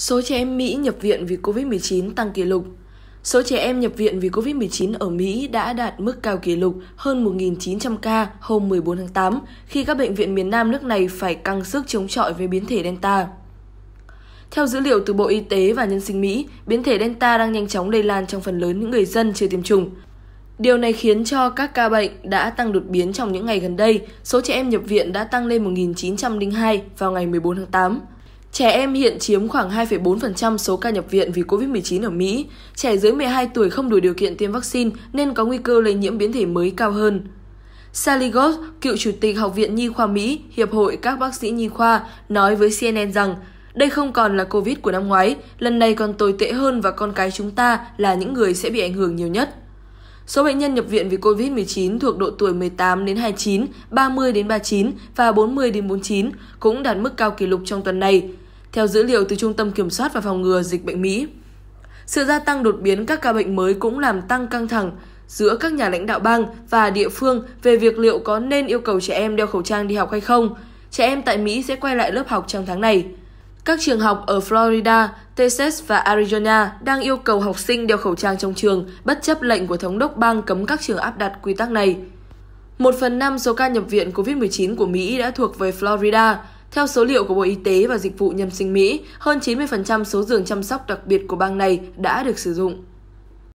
Số trẻ em Mỹ nhập viện vì COVID-19 tăng kỷ lục. Số trẻ em nhập viện vì COVID-19 ở Mỹ đã đạt mức cao kỷ lục hơn 1.900 ca hôm 14 tháng 8, khi các bệnh viện miền Nam nước này phải căng sức chống chọi với biến thể Delta. Theo dữ liệu từ Bộ Y tế và Nhân sinh Mỹ, biến thể Delta đang nhanh chóng lây lan trong phần lớn những người dân chưa tiêm chủng. Điều này khiến cho các ca bệnh đã tăng đột biến trong những ngày gần đây, số trẻ em nhập viện đã tăng lên 1.902 vào ngày 14 tháng 8. Trẻ em hiện chiếm khoảng 2,4% số ca nhập viện vì COVID-19 ở Mỹ. Trẻ dưới 12 tuổi không đủ điều kiện tiêm vaccine nên có nguy cơ lây nhiễm biến thể mới cao hơn. Sally Goss, cựu chủ tịch Học viện Nhi khoa Mỹ, Hiệp hội các bác sĩ nhi khoa, nói với CNN rằng đây không còn là COVID của năm ngoái, lần này còn tồi tệ hơn và con cái chúng ta là những người sẽ bị ảnh hưởng nhiều nhất. Số bệnh nhân nhập viện vì COVID-19 thuộc độ tuổi 18 đến 29, 30 đến 39 và 40 đến 49 cũng đạt mức cao kỷ lục trong tuần này, theo dữ liệu từ Trung tâm Kiểm soát và Phòng ngừa Dịch bệnh Mỹ. Sự gia tăng đột biến các ca bệnh mới cũng làm tăng căng thẳng giữa các nhà lãnh đạo bang và địa phương về việc liệu có nên yêu cầu trẻ em đeo khẩu trang đi học hay không. Trẻ em tại Mỹ sẽ quay lại lớp học trong tháng này. Các trường học ở Florida, Texas và Arizona đang yêu cầu học sinh đeo khẩu trang trong trường, bất chấp lệnh của thống đốc bang cấm các trường áp đặt quy tắc này. Một phần năm số ca nhập viện COVID-19 của Mỹ đã thuộc về Florida. Theo số liệu của Bộ Y tế và Dịch vụ Nhân sinh Mỹ, hơn 90% số giường chăm sóc đặc biệt của bang này đã được sử dụng.